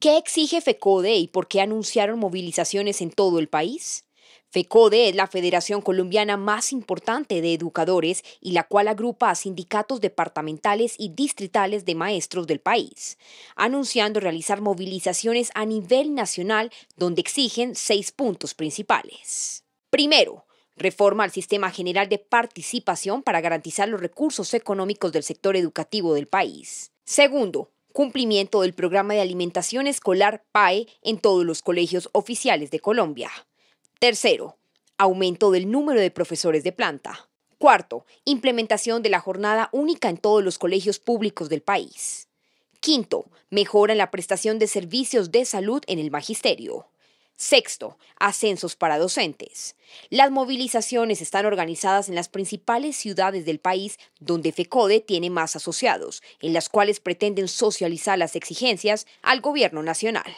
¿Qué exige FECODE y por qué anunciaron movilizaciones en todo el país? FECODE es la federación colombiana más importante de educadores y la cual agrupa a sindicatos departamentales y distritales de maestros del país, anunciando realizar movilizaciones a nivel nacional donde exigen seis puntos principales. Primero, reforma al sistema general de participación para garantizar los recursos económicos del sector educativo del país. Segundo, cumplimiento del programa de alimentación escolar PAE en todos los colegios oficiales de Colombia. Tercero, aumento del número de profesores de planta. Cuarto, implementación de la jornada única en todos los colegios públicos del país. Quinto, mejora en la prestación de servicios de salud en el magisterio. Sexto, ascensos para docentes. Las movilizaciones están organizadas en las principales ciudades del país donde FECODE tiene más asociados, en las cuales pretenden socializar las exigencias al gobierno nacional.